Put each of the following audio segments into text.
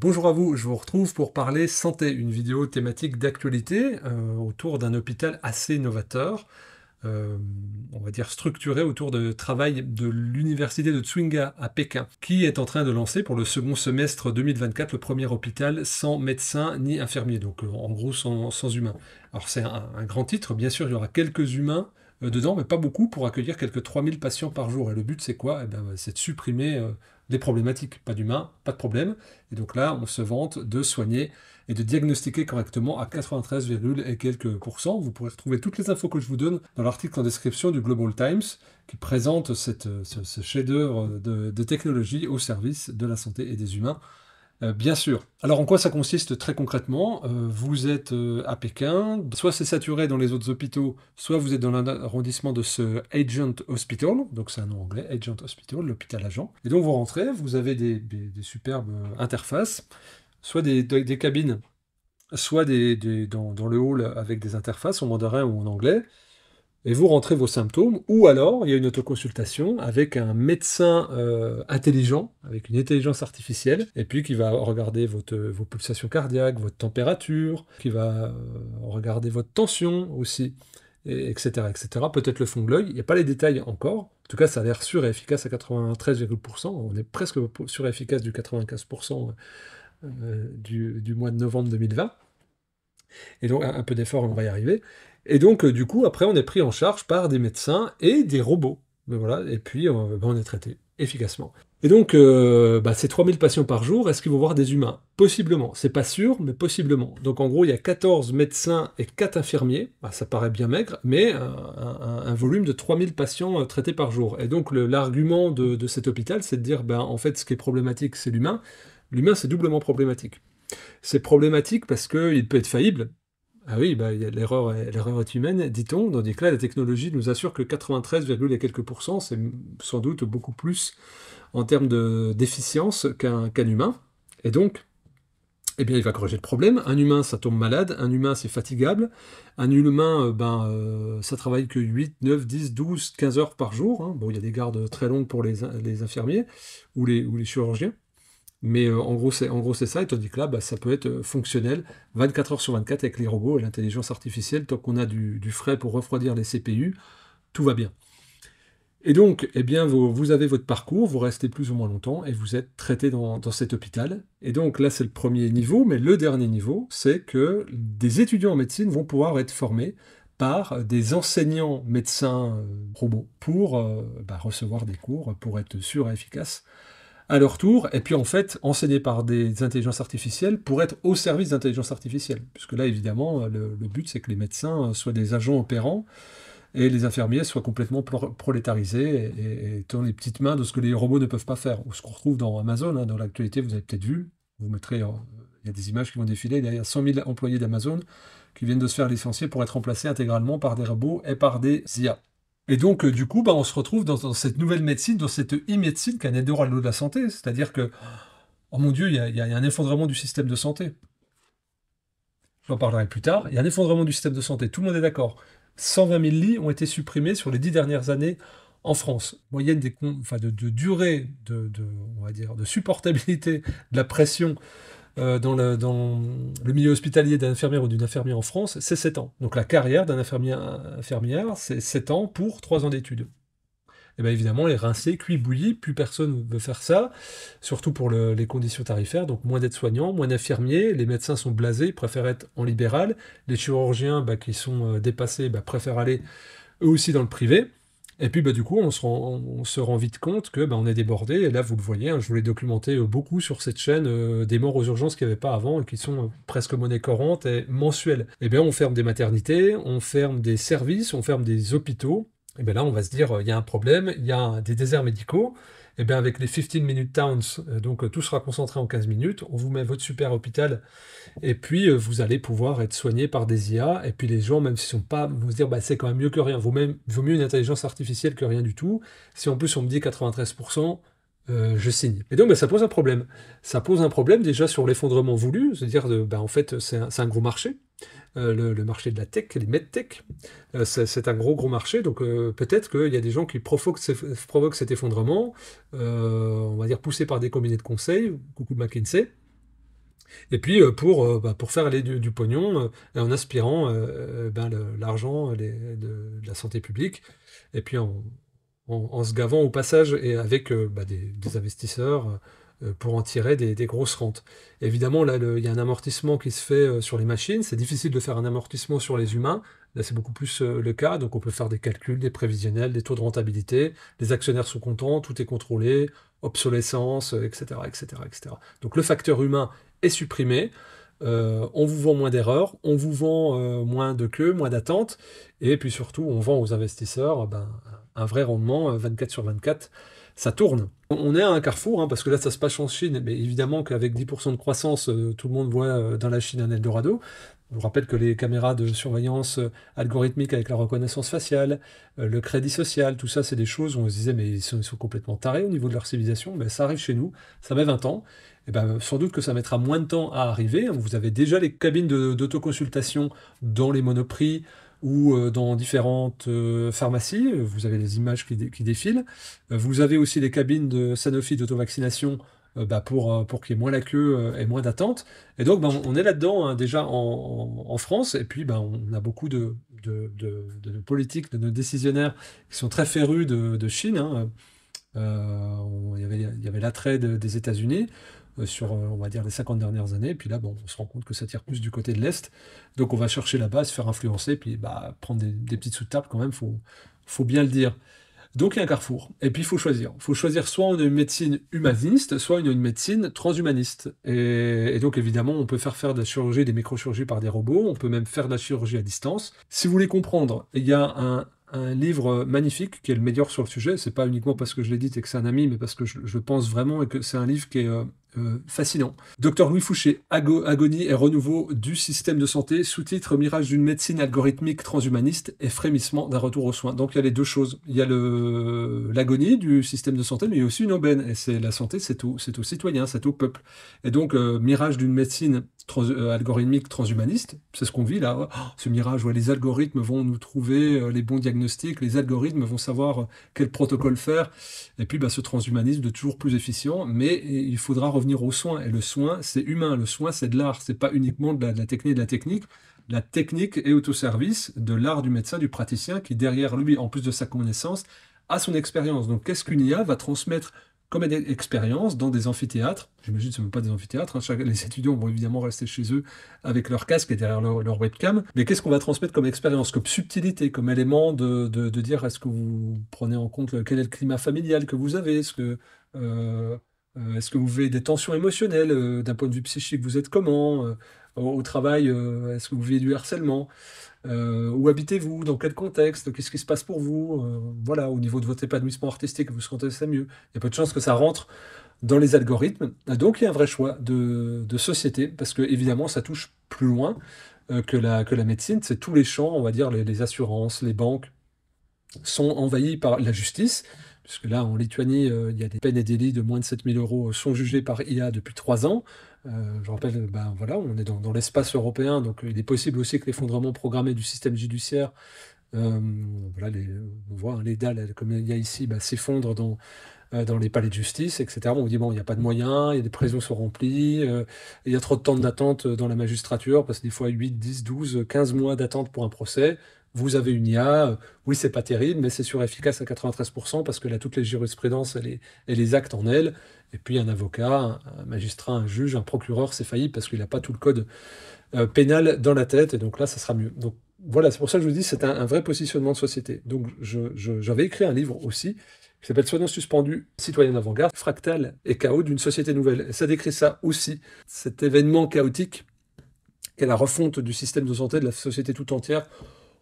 Bonjour à vous, je vous retrouve pour parler santé, une vidéo thématique d'actualité euh, autour d'un hôpital assez novateur, euh, on va dire structuré autour de travail de l'université de Tswinga à Pékin, qui est en train de lancer pour le second semestre 2024 le premier hôpital sans médecins ni infirmiers, donc euh, en gros sans, humains. Alors c'est un, grand titre, bien sûr il y aura quelques humains, euh, dedans, mais pas beaucoup, pour accueillir quelques 3000 patients par jour. Et le but, c'est quoi eh ben, C'est de supprimer les euh, problématiques. Pas d'humains, pas de problème. Et donc là, on se vante de soigner et de diagnostiquer correctement à 93, et quelques pourcents. Vous pourrez retrouver toutes les infos que je vous donne dans l'article en description du Global Times qui présente euh, ce, chef-d'œuvre de technologie au service de la santé et des humains. Euh, bien sûr. Alors en quoi ça consiste très concrètement euh, Vous êtes euh, à Pékin, soit c'est saturé dans les autres hôpitaux, soit vous êtes dans l'arrondissement de ce Agent Hospital, donc c'est un nom anglais, Agent Hospital, l'hôpital agent. Et donc vous rentrez, vous avez des, superbes interfaces, soit des, cabines, soit dans, dans, le hall avec des interfaces en mandarin ou en anglais et vous rentrez vos symptômes, ou alors il y a une autoconsultation avec un médecin euh, intelligent, avec une intelligence artificielle, et puis qui va regarder votre, vos pulsations cardiaques, votre température, qui va euh, regarder votre tension aussi, etc. etc. Peut-être le fond de l'œil, il n'y a pas les détails encore, en tout cas, ça a l'air sûr et efficace à 93,%. On est presque sûr et efficace du 95% euh, du, du, mois de novembre 2020. Et donc, un, un peu d'effort, on va y arriver. Et donc, euh, du coup, après, on est pris en charge par des médecins et des robots. Ben voilà, et puis, euh, ben, on est traité efficacement. Et donc, euh, bah, ces 3000 patients par jour, est-ce qu'ils vont voir des humains Possiblement. C'est pas sûr, mais possiblement. Donc, en gros, il y a 14 médecins et 4 infirmiers. Bah, ça paraît bien maigre, mais un, volume de 3000 patients traités par jour. Et donc, l'argument de, cet hôpital, c'est de dire, ben, en fait, ce qui est problématique, c'est l'humain. L'humain, c'est doublement problématique. C'est problématique parce qu'il peut être faillible, ah oui, bah, euh, l'erreur est humaine, dit-on, Dans des cas la technologie nous assure que 93, et quelques pourcents, c'est sans doute beaucoup plus en termes d'efficience déficience qu'un humain. Et donc, eh bien, il va corriger le problème. Un humain, ça tombe malade. Un humain, c'est fatigable. Un humain, euh, ben, euh, ça travaille que 8, 9, 10, 12, 15 heures par jour. Hein. Bon, il y a des gardes très longues pour les, infirmiers ou les, ou les chirurgiens. Mais euh, en gros, c'est ça. Et tandis que là, ça peut être euh, fonctionnel 24 heures sur 24 avec les robots et l'intelligence artificielle. Tant qu'on a du, frais pour refroidir les CPU, tout va bien. Et donc, eh bien, vous, avez votre parcours, vous restez plus ou moins longtemps et vous êtes traité dans, cet hôpital. Et donc là, c'est le premier niveau. Mais le dernier niveau, c'est que des étudiants en médecine vont pouvoir être formés par des enseignants médecins euh, robots pour bah, recevoir des cours, pour être sûrs et efficace à leur tour, et puis en fait enseignés par des intelligences artificielles pour être au service d'intelligence artificielle. Puisque là, évidemment, euh, le, but, c'est que les médecins euh, soient des agents opérants et les infirmiers soient complètement prolétarisés et, et, les petites mains de ce que les robots ne peuvent pas faire. Ce qu'on retrouve dans Amazon, hein, dans l'actualité, vous avez peut-être vu, vous mettrez, il y a des images qui vont défiler, il y a 100 000 employés d'Amazon qui viennent de se faire licencier pour être remplacés intégralement par des robots et par des IA. Et donc, euh, du coup, bah, on se retrouve dans, cette nouvelle médecine, dans cette e-médecine qui a un de la santé. C'est-à-dire que, oh mon Dieu, il y, a un effondrement du système de santé. J'en parlerai plus tard. Il y a un effondrement du système de santé. Tout le monde est d'accord. 120 000 lits ont été supprimés sur les dix dernières années en France. Moyenne des, enfin de, durée on va dire, de supportabilité de la pression euh, dans, le, milieu hospitalier d'un infirmière ou d'une infirmière en France, c'est 7 ans. Donc la carrière d'un infirmier euh, infirmière, c'est 7 ans pour 3 ans d'études. Et eh bien évidemment, les rincés, cuits, bouillis, plus personne veut faire ça, surtout pour les conditions tarifaires, donc moins d'aides-soignants, moins d'infirmiers, les médecins sont blasés, ils préfèrent être en libéral, les chirurgiens bah, qui sont euh, dépassés bah, préfèrent aller eux aussi dans le privé. Et puis, bah, du coup, on se, rend, vite compte que bah, on est débordé. Et là, vous le voyez, hein, je voulais documenter euh, beaucoup sur cette chaîne euh, des morts aux urgences qu'il n'y avait pas avant et qui sont euh, presque monnaie courante et mensuelle. Eh bien, on ferme des maternités, on ferme des services, on ferme des hôpitaux. Et eh bien là, on va se dire, euh, il y a un problème, il y a des déserts médicaux. Et eh bien avec les 15 minute towns, euh, donc euh, tout sera concentré en 15 minutes, on vous met votre super hôpital, et puis vous allez pouvoir être soigné par des IA, et puis les gens, même s'ils sont pas, vous dire, bah, c'est quand même mieux que rien, vaut, même, vaut mieux une intelligence artificielle que rien du tout. Si en plus on me dit 93%, je signe. Et donc, bah, ça pose un problème. Ça pose un problème déjà sur l'effondrement voulu, c'est-à-dire, ben en fait, c'est un, gros marché. Euh, le, marché de la tech, les medtech. Euh, c'est un gros, gros marché. Donc euh, peut-être qu'il y a des gens qui provoquent, cet effondrement, on va dire poussés par des combinés de conseils, coucou McKinsey. Et puis pour, bah, pour faire aller du, pognon en aspirant ben, l'argent de, la santé publique, et puis en, se gavant au passage et avec bah, des, des, investisseurs euh, pour en tirer des, grosses rentes. évidemment, là, il y a un amortissement qui se fait euh, sur les machines. C'est difficile de faire un amortissement sur les humains. Là, c'est beaucoup plus euh, le cas. Donc, on peut faire des calculs, des prévisionnels, des taux de rentabilité. Les actionnaires sont contents, tout est contrôlé, obsolescence, etc., etc., etc. Donc, le facteur humain est supprimé. on vous vend moins d'erreurs, on vous vend moins de queues, moins d'attentes, et puis surtout, on vend aux investisseurs ben, un vrai rendement 24 sur 24 ça tourne. On est à un carrefour, hein, parce que là, ça se passe en Chine, mais évidemment qu'avec 10% de croissance, euh, tout le monde voit euh, dans la Chine un Eldorado. Je vous rappelle que les caméras de surveillance euh, algorithmique avec la reconnaissance faciale, le crédit social, tout ça, c'est des choses où on se disait, mais ils sont, complètement tarés au niveau de leur civilisation, mais ben, ça arrive chez nous, ça met 20 ans. Et eh ben, sans doute que ça mettra moins de temps à arriver. Hein. Vous avez déjà les cabines d'autoconsultation dans les monoprix, ou euh, dans différentes euh, pharmacies. Vous avez les images qui, qui, défilent. Euh, vous avez aussi les cabines de Sanofi d'autovaccination bah pour, pour qu'il y ait moins la queue et moins d'attente. Et donc, bah, on est là-dedans hein, déjà en, France. Et puis, ben on a beaucoup de, de, politiques, de décisionnaires qui sont très férus de, Chine. Hein. il y avait l'attrait des États-Unis. Euh, sur, euh, on va dire, les 50 dernières années. Puis là, bon, on se rend compte que ça tire plus du côté de l'Est. Donc on va chercher là-bas, se faire influencer, puis bah, prendre des, petites sous-tables quand même, faut, faut bien le dire. Donc il y a un carrefour. Et puis il faut choisir. Il faut choisir soit une médecine humaniste, soit une, médecine transhumaniste. Et, donc évidemment, on peut faire faire de la chirurgie, des microchirurgies par des robots. On peut même faire de la chirurgie à distance. Si vous voulez comprendre, il y a un, livre magnifique qui est le meilleur sur le sujet. C'est pas uniquement parce que je l'ai dit et que c'est un ami, mais parce que je, pense vraiment et que c'est un livre qui est euh, euh, fascinant. Docteur Louis Fouché, Agonie et renouveau du système de santé, sous-titre Mirage d'une médecine algorithmique transhumaniste et frémissement d'un retour aux soins. Donc il y a les deux choses. Il y a l'agonie du système de santé, mais il y a aussi une aubaine. Et c'est la santé, c'est au, aux citoyens, c'est au peuple. Et donc, euh, Mirage d'une médecine euh, algorithmique transhumaniste. C'est ce qu'on vit là, oh, ce mirage où les algorithmes vont nous trouver euh, les bons diagnostics, les algorithmes vont savoir euh, quel protocole faire. Et puis bah, ce transhumanisme de toujours plus efficient, mais eh, il faudra revenir au soin. Et le soin, c'est humain, le soin, c'est de l'art, c'est pas uniquement de la, technique de la technique la technique est autoservice service de l'art du médecin, du praticien, qui derrière lui, en plus de sa connaissance, a son expérience. Donc qu'est-ce qu'une IA va transmettre comme expérience dans des amphithéâtres. J'imagine que ce ne sont pas des amphithéâtres. Hein. les étudiants vont évidemment rester chez eux avec leur casque et derrière leur, webcam. Mais qu'est-ce qu'on va transmettre comme expérience, comme subtilité, comme élément de, dire est-ce que vous prenez en compte quel est le climat familial que vous avez Est-ce que, euh, euh, que vous vivez des tensions émotionnelles euh, D'un point de vue psychique, vous êtes comment au travail, est-ce que vous vivez du harcèlement euh, où habitez-vous Dans quel contexte Qu'est-ce qui se passe pour vous euh, Voilà, au niveau de votre épanouissement artistique, vous sentez ça mieux. Il y a peu de chances que ça rentre dans les algorithmes. Ah, donc il y a un vrai choix de, société, parce que évidemment, ça touche plus loin euh, que, la, médecine. C'est tous les champs, on va dire, les, les assurances, les banques sont envahis par la justice. Puisque là, en Lituanie, euh, il y a des peines et délits de moins de 7000 euros sont jugés par IA depuis trois ans. Euh, je rappelle, ben, voilà, on est dans, l'espace européen, donc euh, il est possible aussi que l'effondrement programmé du système judiciaire, on voit hein, les dalles, comme il y a ici, ben, s'effondrent dans, les palais de justice, etc. On dit, bon, il n'y a pas de moyens, il y a des prisons sont remplies, il y a trop de temps d'attente dans la magistrature, parce que des fois 8, 10, 12, 15 mois d'attente pour un procès vous avez une IA, euh, oui, c'est pas terrible, mais c'est sûr efficace à 93% parce qu'elle a toutes les jurisprudences et les, et les, actes en elle. Et puis un avocat, un magistrat, un juge, un procureur, c'est failli parce qu'il n'a pas tout le code euh, pénal dans la tête. Et donc là, ça sera mieux. Donc voilà, c'est pour ça que je vous dis, c'est un, vrai positionnement de société. Donc j'avais écrit un livre aussi qui s'appelle Soignant suspendu, citoyen d'avant-garde, fractal et chaos d'une société nouvelle. Et ça décrit ça aussi, cet événement chaotique et la refonte du système de santé de la société tout entière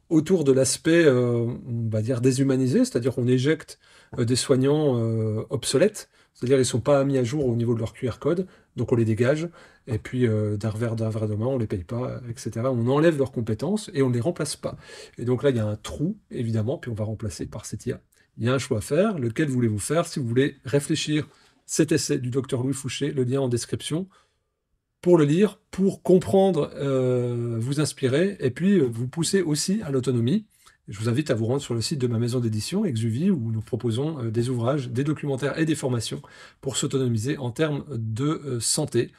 autour de l'aspect, euh, on va dire, déshumanisé, c'est-à-dire qu'on éjecte euh, des soignants euh, obsolètes, c'est-à-dire ils ne sont pas mis à jour au niveau de leur QR code, donc on les dégage, et puis d'un revers d'un on ne les paye pas, etc. On enlève leurs compétences et on ne les remplace pas. Et donc là, il y a un trou, évidemment, puis on va remplacer par cette IA. Il y a un choix à faire, lequel voulez-vous faire Si vous voulez réfléchir, cet essai du docteur Louis Fouché, le lien en description, pour le lire, pour comprendre, euh, vous inspirer, et puis euh, vous pousser aussi à l'autonomie. Je vous invite à vous rendre sur le site de ma maison d'édition, Exuvie, où nous proposons euh, des ouvrages, des documentaires et des formations pour s'autonomiser en termes de santé,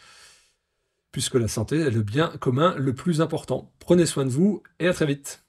puisque la santé est le bien commun le plus important. Prenez soin de vous et à très vite.